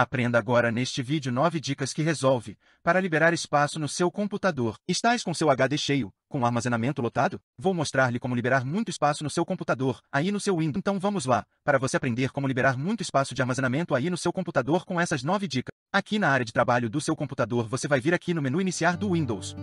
Aprenda agora neste vídeo 9 dicas que resolve para liberar espaço no seu computador. Estás com seu HD cheio, com armazenamento lotado? Vou mostrar-lhe como liberar muito espaço no seu computador, aí no seu Windows. Então vamos lá, para você aprender como liberar muito espaço de armazenamento aí no seu computador com essas 9 dicas. Aqui na área de trabalho do seu computador, você vai vir aqui no menu iniciar do Windows.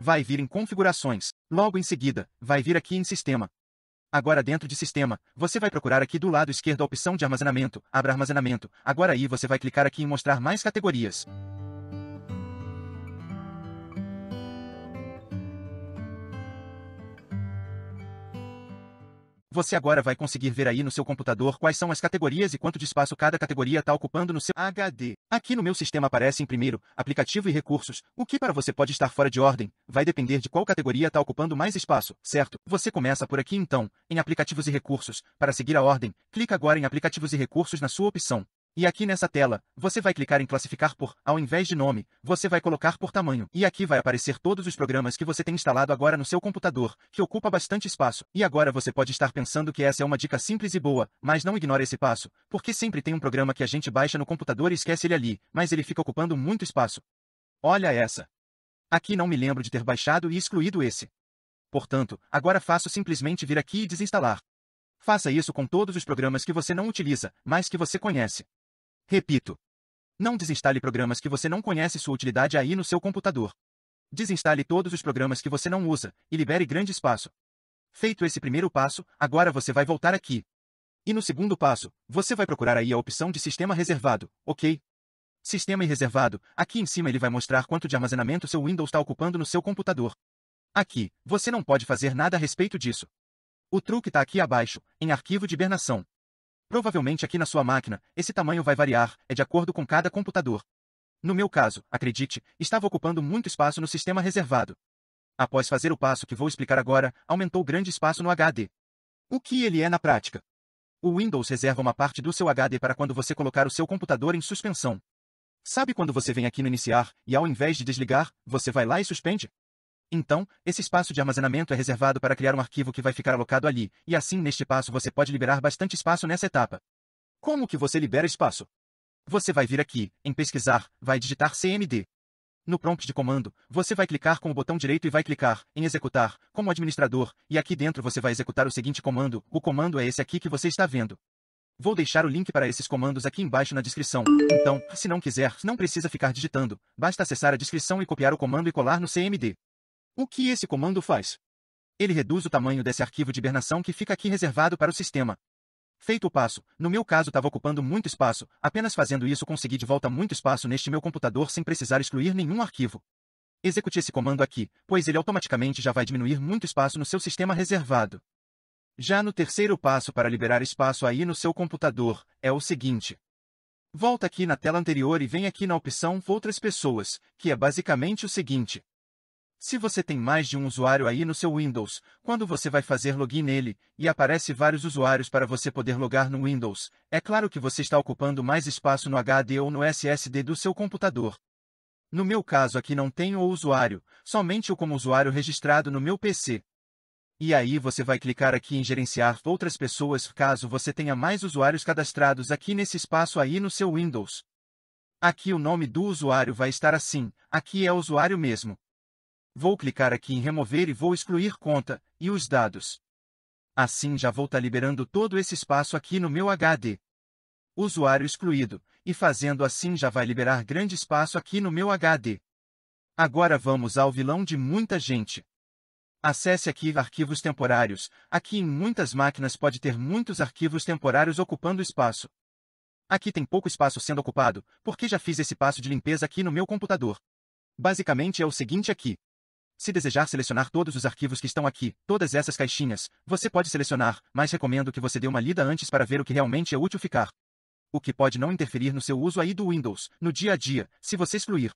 Vai vir em configurações. Logo em seguida, vai vir aqui em sistema. Agora dentro de Sistema, você vai procurar aqui do lado esquerdo a opção de Armazenamento, abra Armazenamento, agora aí você vai clicar aqui em Mostrar mais categorias. Você agora vai conseguir ver aí no seu computador quais são as categorias e quanto de espaço cada categoria está ocupando no seu HD. Aqui no meu sistema aparecem primeiro, aplicativo e recursos, o que para você pode estar fora de ordem, vai depender de qual categoria está ocupando mais espaço, certo? Você começa por aqui então, em aplicativos e recursos, para seguir a ordem, clica agora em aplicativos e recursos na sua opção. E aqui nessa tela, você vai clicar em classificar por, ao invés de nome, você vai colocar por tamanho. E aqui vai aparecer todos os programas que você tem instalado agora no seu computador, que ocupa bastante espaço. E agora você pode estar pensando que essa é uma dica simples e boa, mas não ignore esse passo, porque sempre tem um programa que a gente baixa no computador e esquece ele ali, mas ele fica ocupando muito espaço. Olha essa. Aqui não me lembro de ter baixado e excluído esse. Portanto, agora faço simplesmente vir aqui e desinstalar. Faça isso com todos os programas que você não utiliza, mas que você conhece. Repito. Não desinstale programas que você não conhece sua utilidade aí no seu computador. Desinstale todos os programas que você não usa e libere grande espaço. Feito esse primeiro passo, agora você vai voltar aqui. E no segundo passo, você vai procurar aí a opção de Sistema Reservado, ok? Sistema e Reservado, aqui em cima ele vai mostrar quanto de armazenamento seu Windows está ocupando no seu computador. Aqui, você não pode fazer nada a respeito disso. O truque está aqui abaixo, em Arquivo de Hibernação. Provavelmente aqui na sua máquina, esse tamanho vai variar, é de acordo com cada computador. No meu caso, acredite, estava ocupando muito espaço no sistema reservado. Após fazer o passo que vou explicar agora, aumentou grande espaço no HD. O que ele é na prática? O Windows reserva uma parte do seu HD para quando você colocar o seu computador em suspensão. Sabe quando você vem aqui no iniciar, e ao invés de desligar, você vai lá e suspende? Então, esse espaço de armazenamento é reservado para criar um arquivo que vai ficar alocado ali, e assim neste passo você pode liberar bastante espaço nessa etapa. Como que você libera espaço? Você vai vir aqui, em pesquisar, vai digitar CMD. No prompt de comando, você vai clicar com o botão direito e vai clicar em executar, como administrador, e aqui dentro você vai executar o seguinte comando, o comando é esse aqui que você está vendo. Vou deixar o link para esses comandos aqui embaixo na descrição. Então, se não quiser, não precisa ficar digitando, basta acessar a descrição e copiar o comando e colar no CMD. O que esse comando faz? Ele reduz o tamanho desse arquivo de hibernação que fica aqui reservado para o sistema. Feito o passo, no meu caso estava ocupando muito espaço, apenas fazendo isso consegui de volta muito espaço neste meu computador sem precisar excluir nenhum arquivo. Execute esse comando aqui, pois ele automaticamente já vai diminuir muito espaço no seu sistema reservado. Já no terceiro passo para liberar espaço aí no seu computador, é o seguinte. Volta aqui na tela anterior e vem aqui na opção Outras pessoas, que é basicamente o seguinte. Se você tem mais de um usuário aí no seu Windows, quando você vai fazer login nele, e aparece vários usuários para você poder logar no Windows, é claro que você está ocupando mais espaço no HD ou no SSD do seu computador. No meu caso aqui não tenho o usuário, somente o como usuário registrado no meu PC. E aí você vai clicar aqui em gerenciar outras pessoas caso você tenha mais usuários cadastrados aqui nesse espaço aí no seu Windows. Aqui o nome do usuário vai estar assim, aqui é o usuário mesmo. Vou clicar aqui em remover e vou excluir conta e os dados. Assim já vou estar tá liberando todo esse espaço aqui no meu HD. Usuário excluído, e fazendo assim já vai liberar grande espaço aqui no meu HD. Agora vamos ao vilão de muita gente. Acesse aqui arquivos temporários, aqui em muitas máquinas pode ter muitos arquivos temporários ocupando espaço. Aqui tem pouco espaço sendo ocupado, porque já fiz esse passo de limpeza aqui no meu computador. Basicamente é o seguinte aqui. Se desejar selecionar todos os arquivos que estão aqui, todas essas caixinhas, você pode selecionar, mas recomendo que você dê uma lida antes para ver o que realmente é útil ficar. O que pode não interferir no seu uso aí do Windows, no dia a dia, se você excluir.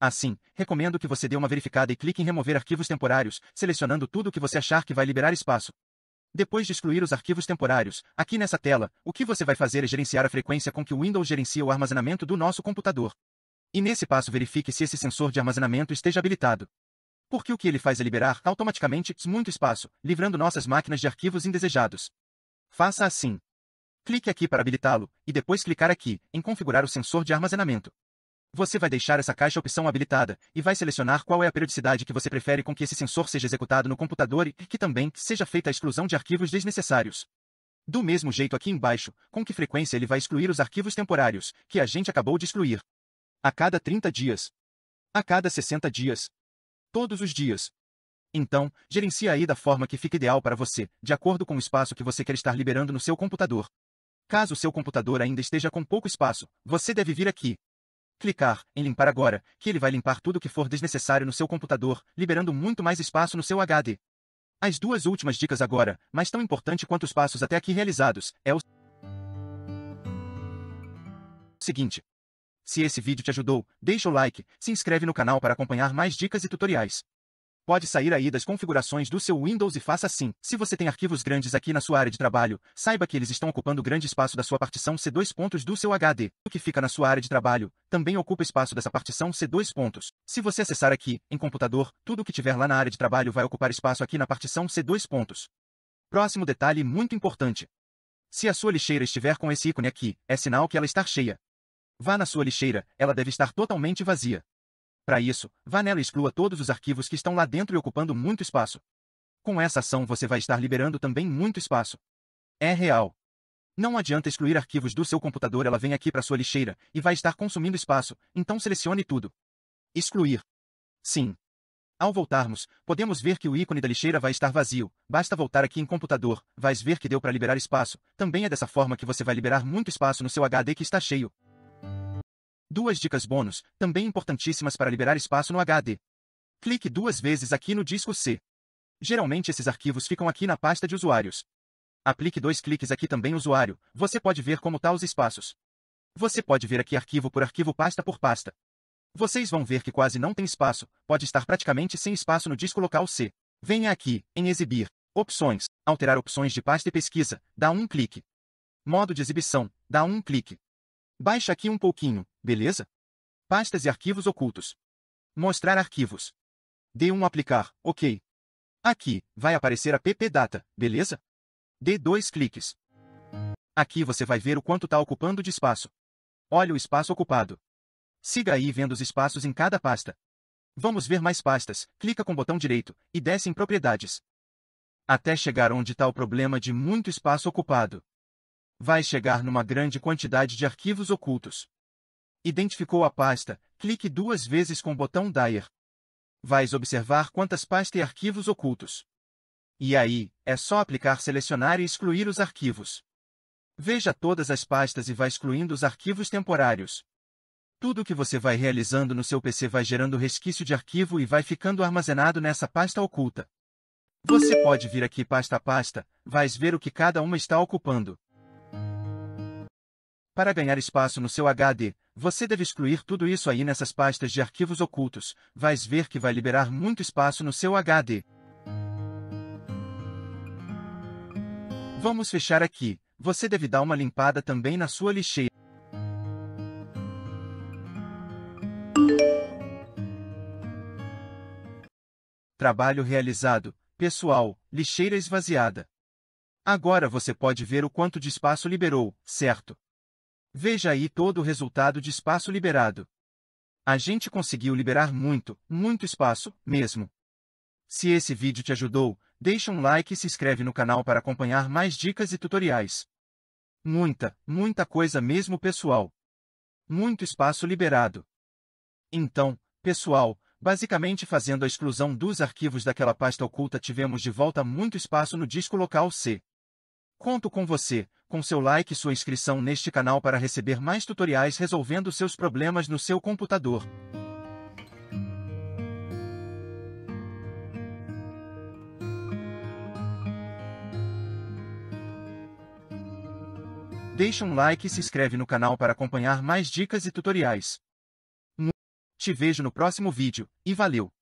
Assim, recomendo que você dê uma verificada e clique em remover arquivos temporários, selecionando tudo o que você achar que vai liberar espaço. Depois de excluir os arquivos temporários, aqui nessa tela, o que você vai fazer é gerenciar a frequência com que o Windows gerencia o armazenamento do nosso computador. E nesse passo verifique se esse sensor de armazenamento esteja habilitado porque o que ele faz é liberar, automaticamente, muito espaço, livrando nossas máquinas de arquivos indesejados. Faça assim. Clique aqui para habilitá-lo, e depois clicar aqui, em configurar o sensor de armazenamento. Você vai deixar essa caixa opção habilitada, e vai selecionar qual é a periodicidade que você prefere com que esse sensor seja executado no computador e que também seja feita a exclusão de arquivos desnecessários. Do mesmo jeito aqui embaixo, com que frequência ele vai excluir os arquivos temporários, que a gente acabou de excluir. A cada 30 dias. A cada 60 dias todos os dias. Então, gerencia aí da forma que fica ideal para você, de acordo com o espaço que você quer estar liberando no seu computador. Caso seu computador ainda esteja com pouco espaço, você deve vir aqui. Clicar em limpar agora, que ele vai limpar tudo que for desnecessário no seu computador, liberando muito mais espaço no seu HD. As duas últimas dicas agora, mas tão importante quanto os passos até aqui realizados, é o seguinte. Se esse vídeo te ajudou, deixa o like, se inscreve no canal para acompanhar mais dicas e tutoriais. Pode sair aí das configurações do seu Windows e faça assim. Se você tem arquivos grandes aqui na sua área de trabalho, saiba que eles estão ocupando grande espaço da sua partição C2 pontos do seu HD. O que fica na sua área de trabalho também ocupa espaço dessa partição C2 pontos. Se você acessar aqui, em computador, tudo o que tiver lá na área de trabalho vai ocupar espaço aqui na partição C2 pontos. Próximo detalhe muito importante. Se a sua lixeira estiver com esse ícone aqui, é sinal que ela está cheia. Vá na sua lixeira, ela deve estar totalmente vazia. Para isso, vá nela e exclua todos os arquivos que estão lá dentro e ocupando muito espaço. Com essa ação você vai estar liberando também muito espaço. É real. Não adianta excluir arquivos do seu computador, ela vem aqui para sua lixeira e vai estar consumindo espaço, então selecione tudo. Excluir. Sim. Ao voltarmos, podemos ver que o ícone da lixeira vai estar vazio, basta voltar aqui em computador, vais ver que deu para liberar espaço, também é dessa forma que você vai liberar muito espaço no seu HD que está cheio, Duas dicas bônus, também importantíssimas para liberar espaço no HD. Clique duas vezes aqui no disco C. Geralmente esses arquivos ficam aqui na pasta de usuários. Aplique dois cliques aqui também usuário, você pode ver como está os espaços. Você pode ver aqui arquivo por arquivo pasta por pasta. Vocês vão ver que quase não tem espaço, pode estar praticamente sem espaço no disco local C. Venha aqui, em Exibir, Opções, Alterar opções de pasta e pesquisa, dá um clique. Modo de exibição, dá um clique. Baixa aqui um pouquinho, beleza? Pastas e arquivos ocultos. Mostrar arquivos. Dê um aplicar, ok. Aqui, vai aparecer a ppdata, beleza? Dê dois cliques. Aqui você vai ver o quanto está ocupando de espaço. Olha o espaço ocupado. Siga aí vendo os espaços em cada pasta. Vamos ver mais pastas, clica com o botão direito, e desce em propriedades. Até chegar onde está o problema de muito espaço ocupado vai chegar numa grande quantidade de arquivos ocultos. Identificou a pasta, clique duas vezes com o botão Dire. Vais observar quantas pastas e arquivos ocultos. E aí, é só aplicar selecionar e excluir os arquivos. Veja todas as pastas e vai excluindo os arquivos temporários. Tudo o que você vai realizando no seu PC vai gerando resquício de arquivo e vai ficando armazenado nessa pasta oculta. Você pode vir aqui pasta a pasta, vais ver o que cada uma está ocupando. Para ganhar espaço no seu HD, você deve excluir tudo isso aí nessas pastas de arquivos ocultos, vais ver que vai liberar muito espaço no seu HD. Vamos fechar aqui, você deve dar uma limpada também na sua lixeira. Trabalho realizado, pessoal, lixeira esvaziada. Agora você pode ver o quanto de espaço liberou, certo? Veja aí todo o resultado de espaço liberado. A gente conseguiu liberar muito, muito espaço, mesmo. Se esse vídeo te ajudou, deixa um like e se inscreve no canal para acompanhar mais dicas e tutoriais. Muita, muita coisa mesmo pessoal. Muito espaço liberado. Então, pessoal, basicamente fazendo a exclusão dos arquivos daquela pasta oculta tivemos de volta muito espaço no disco local C. Conto com você, com seu like e sua inscrição neste canal para receber mais tutoriais resolvendo seus problemas no seu computador. Deixe um like e se inscreve no canal para acompanhar mais dicas e tutoriais. Te vejo no próximo vídeo, e valeu!